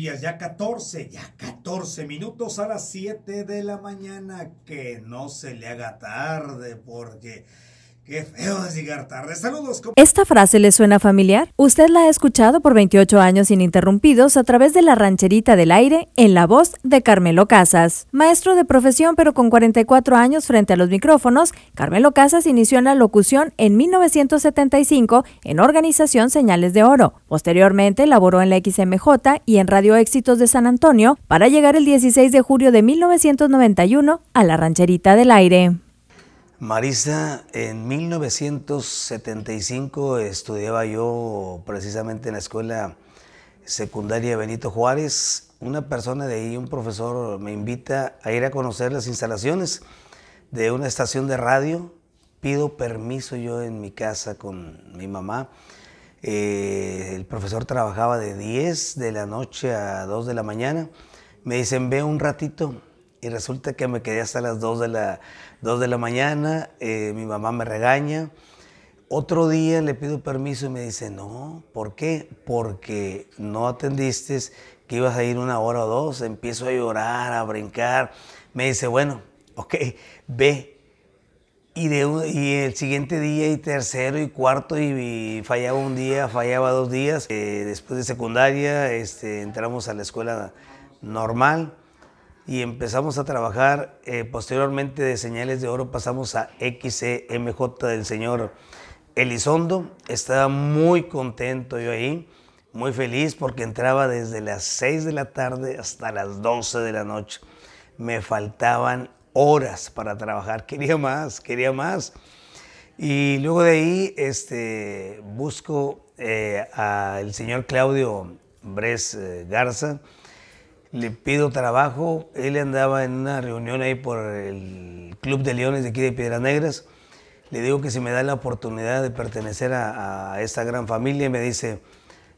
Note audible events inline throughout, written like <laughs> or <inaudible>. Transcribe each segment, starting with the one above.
ya 14, ya 14 minutos a las 7 de la mañana. Que no se le haga tarde porque Qué feo llegar tarde. Saludos. ¿Esta frase le suena familiar? Usted la ha escuchado por 28 años ininterrumpidos a través de la rancherita del aire en la voz de Carmelo Casas. Maestro de profesión pero con 44 años frente a los micrófonos, Carmelo Casas inició en la locución en 1975 en Organización Señales de Oro. Posteriormente laboró en la XMJ y en Radio Éxitos de San Antonio para llegar el 16 de julio de 1991 a la rancherita del aire. Marisa, en 1975 estudiaba yo precisamente en la escuela secundaria Benito Juárez. Una persona de ahí, un profesor, me invita a ir a conocer las instalaciones de una estación de radio. Pido permiso yo en mi casa con mi mamá. Eh, el profesor trabajaba de 10 de la noche a 2 de la mañana. Me dicen, ve un ratito, y resulta que me quedé hasta las 2 de la, 2 de la mañana, eh, mi mamá me regaña. Otro día le pido permiso y me dice, no, ¿por qué? Porque no atendiste que ibas a ir una hora o dos. Empiezo a llorar, a brincar. Me dice, bueno, <laughs> ok, ve. Y, de, y el siguiente día y tercero y cuarto y, fallaba un día, fallaba dos días. Eh, después de secundaria este, entramos a la escuela normal y empezamos a trabajar. Eh, posteriormente de Señales de Oro pasamos a XCMJ e del señor Elizondo. Estaba muy contento yo ahí, muy feliz porque entraba desde las 6 de la tarde hasta las 12 de la noche. Me faltaban horas para trabajar, <laughs> quería más, quería más. Y luego de ahí este, busco eh, al señor Claudio Bres eh, Garza, le pido trabajo. Él andaba en una reunión ahí por el Club de Leones de aquí de Piedras Negras. Le digo que si me da la oportunidad de pertenecer a, esta gran familia, y me dice,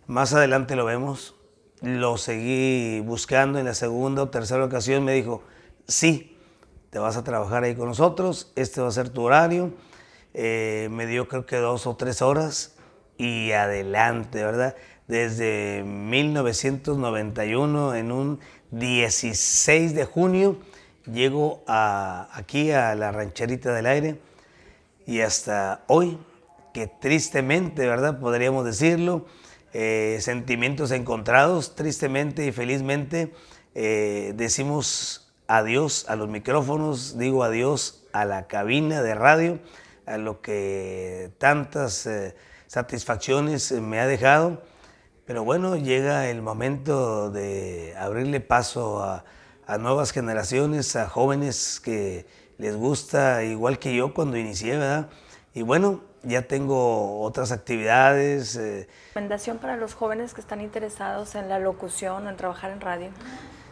más adelante lo vemos. Lo seguí buscando en la segunda o tercera ocasión, me dijo, sí, te vas a trabajar ahí con nosotros, este va a ser tu horario. Eh, me dio creo que dos o tres horas y adelante, ¿verdad? desde 1991 en un 16 de junio llego aquí a la rancherita del aire y hasta hoy, que tristemente, ¿verdad? Podríamos decirlo, eh, sentimientos encontrados, tristemente y felizmente eh, decimos adiós a los micrófonos, digo adiós a la cabina de radio, a lo que tantas eh, satisfacciones me ha dejado pero bueno, llega el momento de abrirle paso a, nuevas generaciones, a jóvenes que les gusta, igual que yo cuando inicié, ¿verdad? Y bueno, ya tengo otras actividades. Eh, ¿Recomendación para los jóvenes que están interesados en la locución en trabajar en radio?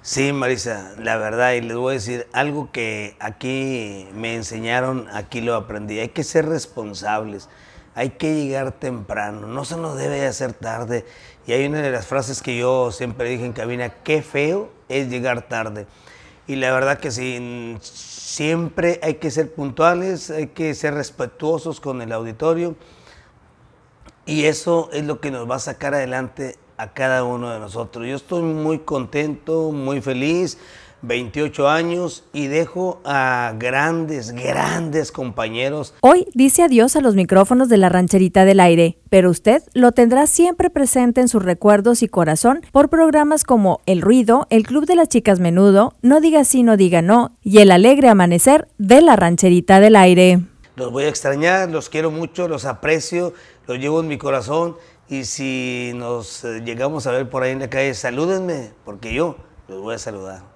Sí, Marisa, la verdad, y les voy a decir algo que aquí me enseñaron, aquí lo aprendí. Hay que ser responsables hay que llegar temprano, no se nos debe hacer tarde. Y hay una de las frases que yo siempre dije en cabina, qué feo es llegar tarde. Y la verdad que sí, siempre hay que ser puntuales, hay que ser respetuosos con el auditorio. Y eso es lo que nos va a sacar adelante a cada uno de nosotros. Yo estoy muy contento, muy feliz. 28 años y dejo a grandes, grandes compañeros. Hoy dice adiós a los micrófonos de la rancherita del aire, pero usted lo tendrá siempre presente en sus recuerdos y corazón por programas como El Ruido, El Club de las Chicas Menudo, No Diga Sí, No Diga No y El Alegre Amanecer de la rancherita del aire. Los voy a extrañar, los quiero mucho, los aprecio, los llevo en mi corazón y si nos eh, llegamos a ver por ahí en la calle, salúdenme porque yo los voy a saludar.